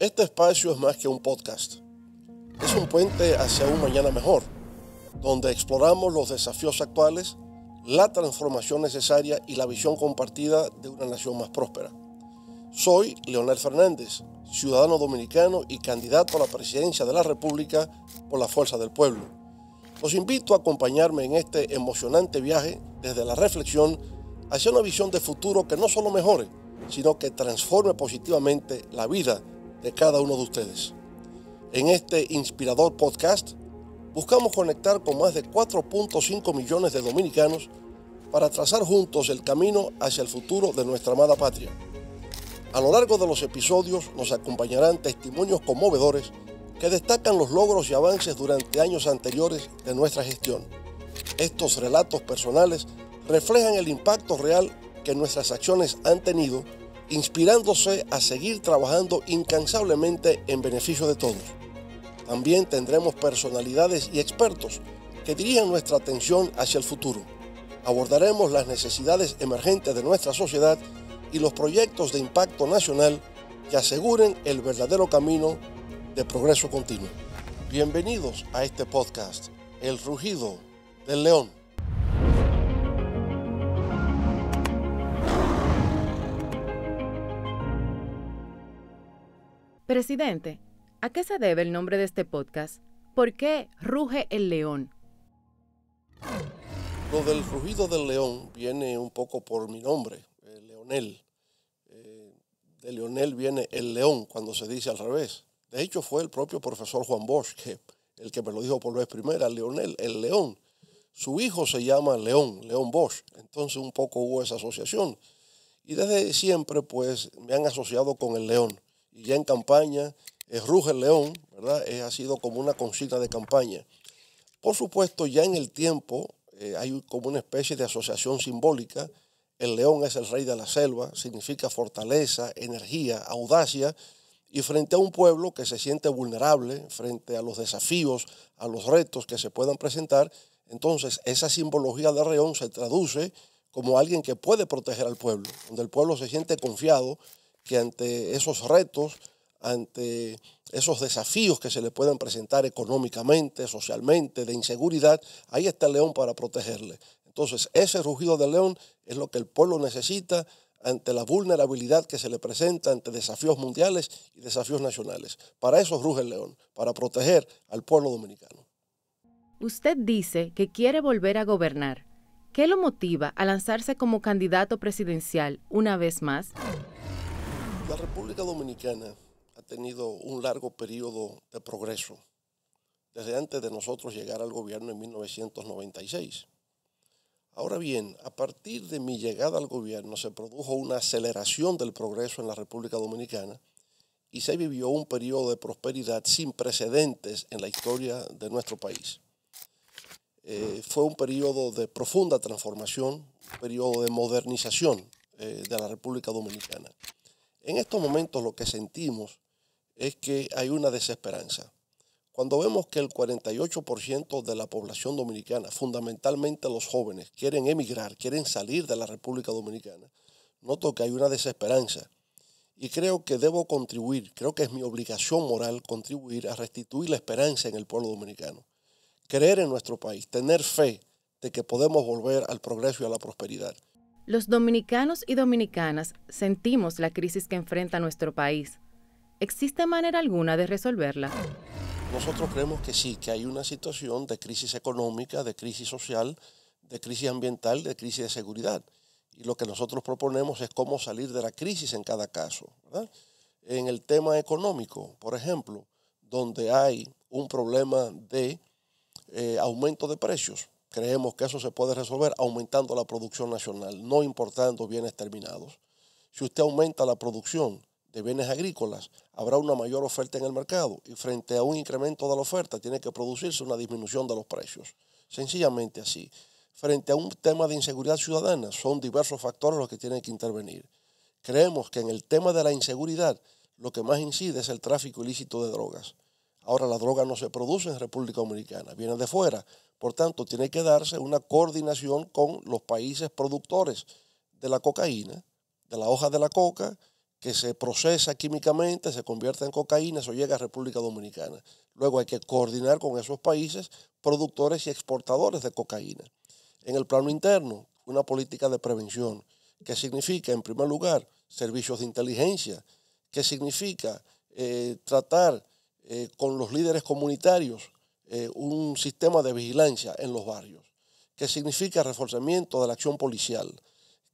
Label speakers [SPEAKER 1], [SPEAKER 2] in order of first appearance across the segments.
[SPEAKER 1] Este espacio es más que un podcast. Es un puente hacia un mañana mejor, donde exploramos los desafíos actuales, la transformación necesaria y la visión compartida de una nación más próspera. Soy Leonel Fernández, ciudadano dominicano y candidato a la presidencia de la República por la fuerza del pueblo. Los invito a acompañarme en este emocionante viaje desde la reflexión hacia una visión de futuro que no solo mejore, sino que transforme positivamente la vida de cada uno de ustedes. En este inspirador podcast buscamos conectar con más de 4.5 millones de dominicanos para trazar juntos el camino hacia el futuro de nuestra amada patria. A lo largo de los episodios nos acompañarán testimonios conmovedores que destacan los logros y avances durante años anteriores de nuestra gestión. Estos relatos personales reflejan el impacto real que nuestras acciones han tenido inspirándose a seguir trabajando incansablemente en beneficio de todos. También tendremos personalidades y expertos que dirijan nuestra atención hacia el futuro. Abordaremos las necesidades emergentes de nuestra sociedad y los proyectos de impacto nacional que aseguren el verdadero camino de progreso continuo. Bienvenidos a este podcast, El Rugido del León.
[SPEAKER 2] Presidente, ¿a qué se debe el nombre de este podcast? ¿Por qué ruge el león?
[SPEAKER 1] Lo del rugido del león viene un poco por mi nombre, eh, Leonel. Eh, de Leonel viene el león cuando se dice al revés. De hecho, fue el propio profesor Juan Bosch el que me lo dijo por vez primera, Leonel, el león. Su hijo se llama León, León Bosch. Entonces un poco hubo esa asociación. Y desde siempre pues me han asociado con el león y ya en campaña es eh, ruge el león, ¿verdad? Eh, ha sido como una consigna de campaña. Por supuesto, ya en el tiempo eh, hay como una especie de asociación simbólica. El león es el rey de la selva, significa fortaleza, energía, audacia. Y frente a un pueblo que se siente vulnerable, frente a los desafíos, a los retos que se puedan presentar, entonces esa simbología de león se traduce como alguien que puede proteger al pueblo, donde el pueblo se siente confiado, que ante esos retos, ante esos desafíos que se le pueden presentar económicamente, socialmente, de inseguridad, ahí está el león para protegerle. Entonces, ese rugido del león es lo que el pueblo necesita ante la vulnerabilidad que se le presenta, ante desafíos mundiales y desafíos nacionales. Para eso ruge el león, para proteger al pueblo
[SPEAKER 2] dominicano. Usted dice que quiere volver a gobernar. ¿Qué lo motiva a lanzarse como candidato presidencial una vez más?
[SPEAKER 1] La República Dominicana ha tenido un largo periodo de progreso desde antes de nosotros llegar al gobierno en 1996. Ahora bien, a partir de mi llegada al gobierno se produjo una aceleración del progreso en la República Dominicana y se vivió un periodo de prosperidad sin precedentes en la historia de nuestro país. Eh, fue un periodo de profunda transformación, un periodo de modernización eh, de la República Dominicana. En estos momentos lo que sentimos es que hay una desesperanza. Cuando vemos que el 48% de la población dominicana, fundamentalmente los jóvenes, quieren emigrar, quieren salir de la República Dominicana, noto que hay una desesperanza. Y creo que debo contribuir, creo que es mi obligación moral contribuir a restituir la esperanza en el pueblo dominicano. Creer en nuestro país, tener fe de que podemos volver al progreso y a la
[SPEAKER 2] prosperidad. Los dominicanos y dominicanas sentimos la crisis que enfrenta nuestro país. ¿Existe manera alguna de resolverla? Nosotros creemos que sí, que
[SPEAKER 1] hay una situación de crisis económica, de crisis social, de crisis ambiental, de crisis de seguridad. Y lo que nosotros proponemos es cómo salir de la crisis en cada caso. En el tema económico, por ejemplo, donde hay un problema de eh, aumento de precios, Creemos que eso se puede resolver aumentando la producción nacional, no importando bienes terminados. Si usted aumenta la producción de bienes agrícolas, habrá una mayor oferta en el mercado y frente a un incremento de la oferta tiene que producirse una disminución de los precios. Sencillamente así. Frente a un tema de inseguridad ciudadana, son diversos factores los que tienen que intervenir. Creemos que en el tema de la inseguridad, lo que más incide es el tráfico ilícito de drogas. Ahora la droga no se produce en República Dominicana, viene de fuera, por tanto, tiene que darse una coordinación con los países productores de la cocaína, de la hoja de la coca, que se procesa químicamente, se convierte en cocaína, eso llega a República Dominicana. Luego hay que coordinar con esos países productores y exportadores de cocaína. En el plano interno, una política de prevención, que significa, en primer lugar, servicios de inteligencia, que significa eh, tratar eh, con los líderes comunitarios eh, un sistema de vigilancia en los barrios, que significa reforzamiento de la acción policial,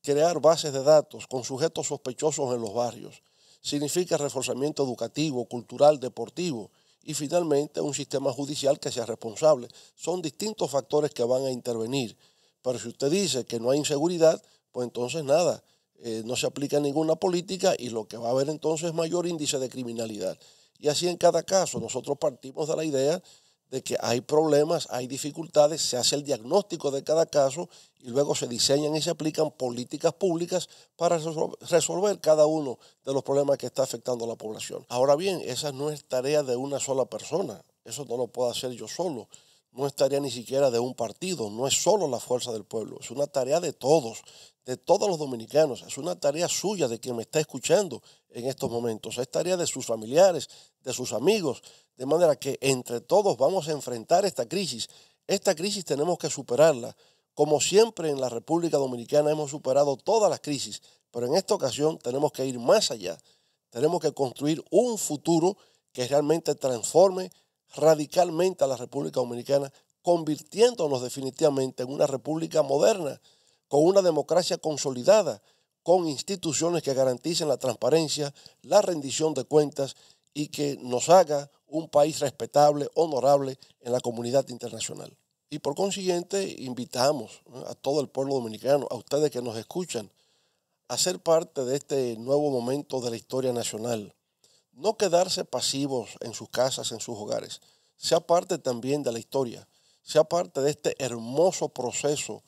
[SPEAKER 1] crear bases de datos con sujetos sospechosos en los barrios, significa reforzamiento educativo, cultural, deportivo y finalmente un sistema judicial que sea responsable. Son distintos factores que van a intervenir, pero si usted dice que no hay inseguridad, pues entonces nada, eh, no se aplica ninguna política y lo que va a haber entonces es mayor índice de criminalidad. Y así en cada caso, nosotros partimos de la idea de que hay problemas, hay dificultades, se hace el diagnóstico de cada caso y luego se diseñan y se aplican políticas públicas para resolver cada uno de los problemas que está afectando a la población. Ahora bien, esa no es tarea de una sola persona, eso no lo puedo hacer yo solo, no es tarea ni siquiera de un partido, no es solo la fuerza del pueblo, es una tarea de todos, de todos los dominicanos, es una tarea suya de quien me está escuchando en estos momentos, es tarea de sus familiares, de sus amigos, de manera que entre todos vamos a enfrentar esta crisis. Esta crisis tenemos que superarla. Como siempre en la República Dominicana hemos superado todas las crisis, pero en esta ocasión tenemos que ir más allá. Tenemos que construir un futuro que realmente transforme radicalmente a la República Dominicana, convirtiéndonos definitivamente en una república moderna, con una democracia consolidada, con instituciones que garanticen la transparencia, la rendición de cuentas y que nos haga un país respetable, honorable en la comunidad internacional. Y por consiguiente, invitamos a todo el pueblo dominicano, a ustedes que nos escuchan, a ser parte de este nuevo momento de la historia nacional. No quedarse pasivos en sus casas, en sus hogares. Sea parte también de la historia. Sea parte de este hermoso proceso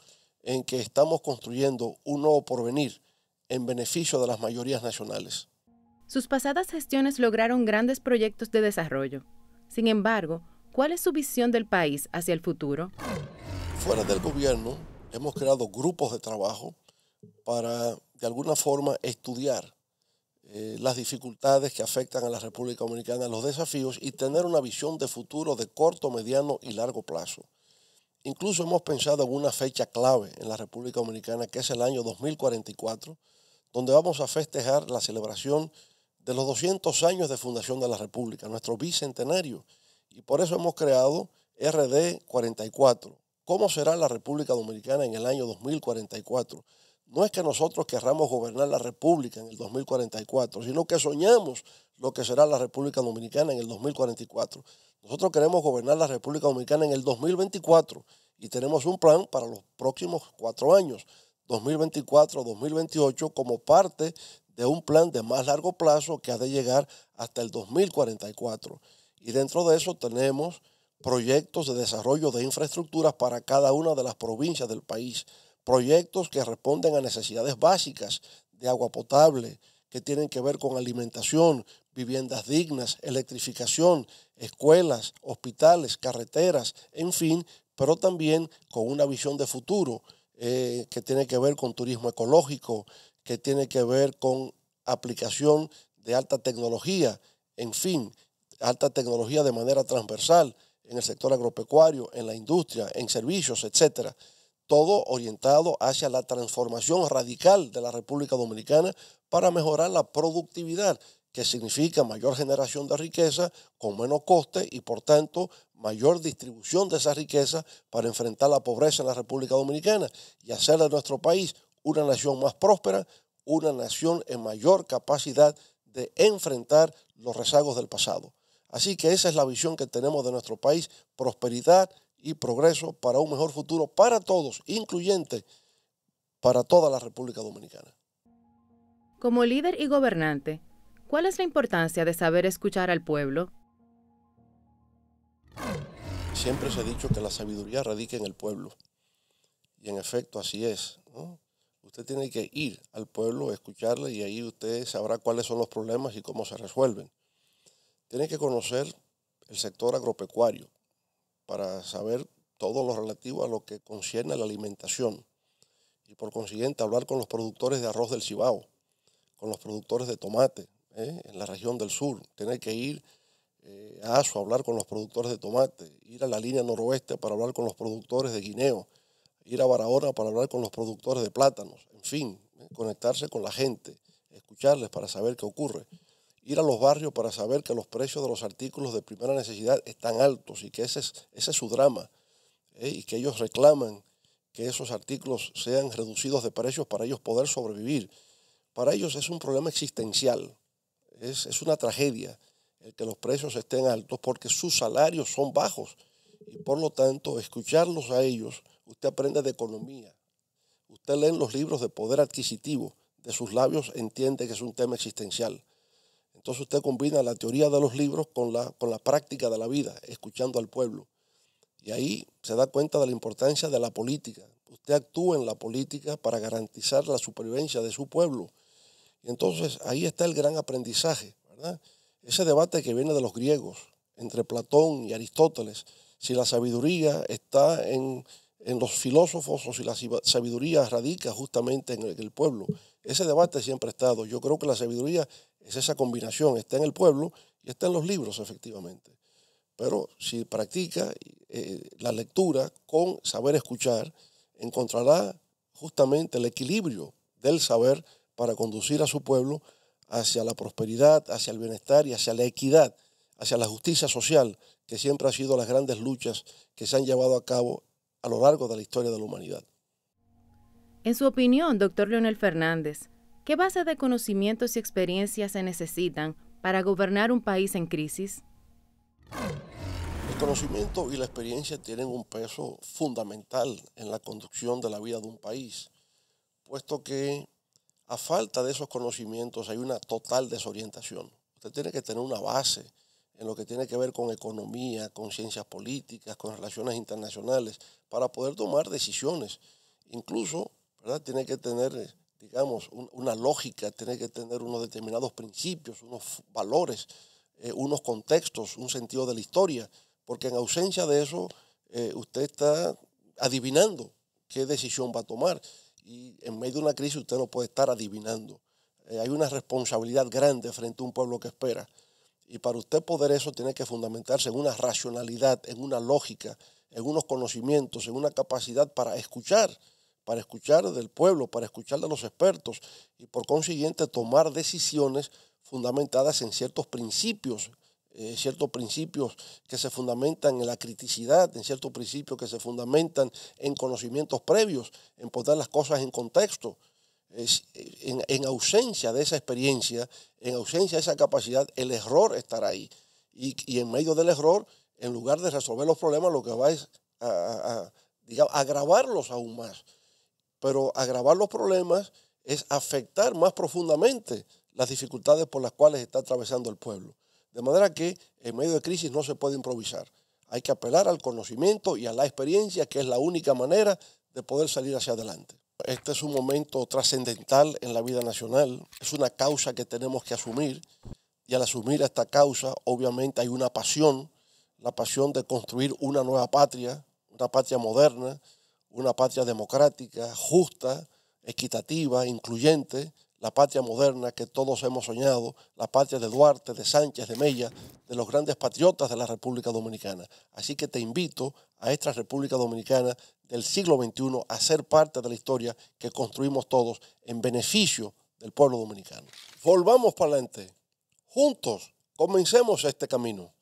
[SPEAKER 1] en que estamos construyendo un nuevo porvenir en beneficio de las mayorías nacionales.
[SPEAKER 2] Sus pasadas gestiones lograron grandes proyectos de desarrollo. Sin embargo, ¿cuál es su visión del país hacia el futuro?
[SPEAKER 1] Fuera del gobierno, hemos creado grupos de trabajo para, de alguna forma, estudiar eh, las dificultades que afectan a la República Dominicana, los desafíos y tener una visión de futuro de corto, mediano y largo plazo. Incluso hemos pensado en una fecha clave en la República Dominicana, que es el año 2044, donde vamos a festejar la celebración de los 200 años de fundación de la República, nuestro bicentenario. Y por eso hemos creado RD 44. ¿Cómo será la República Dominicana en el año 2044? No es que nosotros querramos gobernar la República en el 2044, sino que soñamos lo que será la República Dominicana en el 2044. Nosotros queremos gobernar la República Dominicana en el 2024 y tenemos un plan para los próximos cuatro años, 2024-2028, como parte de un plan de más largo plazo que ha de llegar hasta el 2044. Y dentro de eso tenemos proyectos de desarrollo de infraestructuras para cada una de las provincias del país, proyectos que responden a necesidades básicas de agua potable, que tienen que ver con alimentación, viviendas dignas, electrificación, escuelas, hospitales, carreteras, en fin, pero también con una visión de futuro eh, que tiene que ver con turismo ecológico, que tiene que ver con aplicación de alta tecnología, en fin, alta tecnología de manera transversal en el sector agropecuario, en la industria, en servicios, etcétera. Todo orientado hacia la transformación radical de la República Dominicana para mejorar la productividad, que significa mayor generación de riqueza con menos coste y por tanto mayor distribución de esa riqueza para enfrentar la pobreza en la República Dominicana y hacer de nuestro país una nación más próspera, una nación en mayor capacidad de enfrentar los rezagos del pasado. Así que esa es la visión que tenemos de nuestro país, prosperidad y progreso para un mejor futuro para todos, incluyente para toda la República Dominicana.
[SPEAKER 2] Como líder y gobernante, ¿Cuál es la importancia de saber escuchar al pueblo?
[SPEAKER 1] Siempre se ha dicho que la sabiduría radica en el pueblo. Y en efecto, así es. Usted tiene que ir al pueblo, escucharle y ahí usted sabrá cuáles son los problemas y cómo se resuelven. Tiene que conocer el sector agropecuario para saber todo lo relativo a lo que concierne a la alimentación. Y por consiguiente hablar con los productores de arroz del Cibao, con los productores de tomate, ¿eh? en la región del sur, tener que ir eh, a ASO a hablar con los productores de tomate, ir a la línea noroeste para hablar con los productores de guineo, ir a Barahona para hablar con los productores de plátanos, en fin, ¿eh? conectarse con la gente, escucharles para saber qué ocurre, ir a los barrios para saber que los precios de los artículos de primera necesidad están altos y que ese ese es su drama, y que ellos reclaman que esos artículos sean reducidos de precios para ellos poder sobrevivir. Para ellos es un problema existencial, es, una tragedia el eh, que los precios estén altos porque sus salarios son bajos. Y por lo tanto, escucharlos a ellos, usted aprende de economía. Usted lee los libros de poder adquisitivo. De sus labios entiende que es un tema existencial. Entonces usted combina la teoría de los libros con la, con la práctica de la vida, escuchando al pueblo. Y ahí se da cuenta de la importancia de la política. Usted actúa en la política para garantizar la supervivencia de su pueblo. Y entonces ahí está el gran aprendizaje, ¿verdad? Ese debate que viene de los griegos, entre Platón y Aristóteles, si la sabiduría está en, los filósofos o si la sabiduría radica justamente en el, pueblo. Ese debate siempre ha estado. Yo creo que la sabiduría es esa combinación, está en el pueblo y está en los libros, efectivamente. Pero si practica eh, la lectura con saber escuchar, encontrará justamente el equilibrio del saber para conducir a su pueblo hacia la prosperidad, hacia el bienestar y hacia la equidad, hacia la justicia social, que siempre han sido las grandes luchas que se han llevado a cabo a lo largo de la historia de la humanidad.
[SPEAKER 2] En su opinión, doctor Leonel Fernández, ¿qué base de conocimientos y experiencias se necesitan para gobernar un país en crisis? El conocimiento y la
[SPEAKER 1] experiencia tienen un peso fundamental en la conducción de la vida de un país, puesto que a falta de esos conocimientos hay una total desorientación. Usted tiene que tener una base en lo que tiene que ver con economía, con ciencias políticas, con relaciones internacionales, para poder tomar decisiones. Incluso, ¿verdad? Tiene que tener, eh, digamos, una lógica, tiene que tener unos determinados principios, unos valores, eh, unos contextos, un sentido de la historia, porque en ausencia de eso, eh, usted está adivinando qué decisión va a tomar. Y en medio de una crisis usted no puede estar adivinando. Eh, hay una responsabilidad grande frente a un pueblo que espera. Y para usted poder eso tiene que fundamentarse en una racionalidad, en una lógica, en unos conocimientos, en una capacidad para escuchar, para escuchar del pueblo, para escuchar de los expertos y por consiguiente tomar decisiones fundamentadas en ciertos principios eh, ciertos principios que se fundamentan en la criticidad, en ciertos principios que se fundamentan en conocimientos previos, en poner las cosas en contexto. Eh, en, ausencia de esa experiencia, en ausencia de esa capacidad, el error estará ahí. Y, en medio del error, en lugar de resolver los problemas, lo que va es a, agravarlos aún más. Pero agravar los problemas es afectar más profundamente las dificultades por las cuales está atravesando el pueblo. De manera que en medio de crisis no se puede improvisar. Hay que apelar al conocimiento y a la experiencia, que es la única manera de poder salir hacia adelante. Este es un momento trascendental en la vida nacional, es una causa que tenemos que asumir y al asumir esta causa obviamente hay una pasión, la pasión de construir una nueva patria, una patria moderna, una patria democrática, justa, equitativa, incluyente, la patria moderna que todos hemos soñado, la patria de Duarte, de Sánchez, de Mella, de los grandes patriotas de la República Dominicana. Así que te invito a esta República Dominicana del siglo XXI a ser parte de la historia que construimos todos en beneficio del pueblo dominicano. Volvamos para adelante. Juntos comencemos este camino.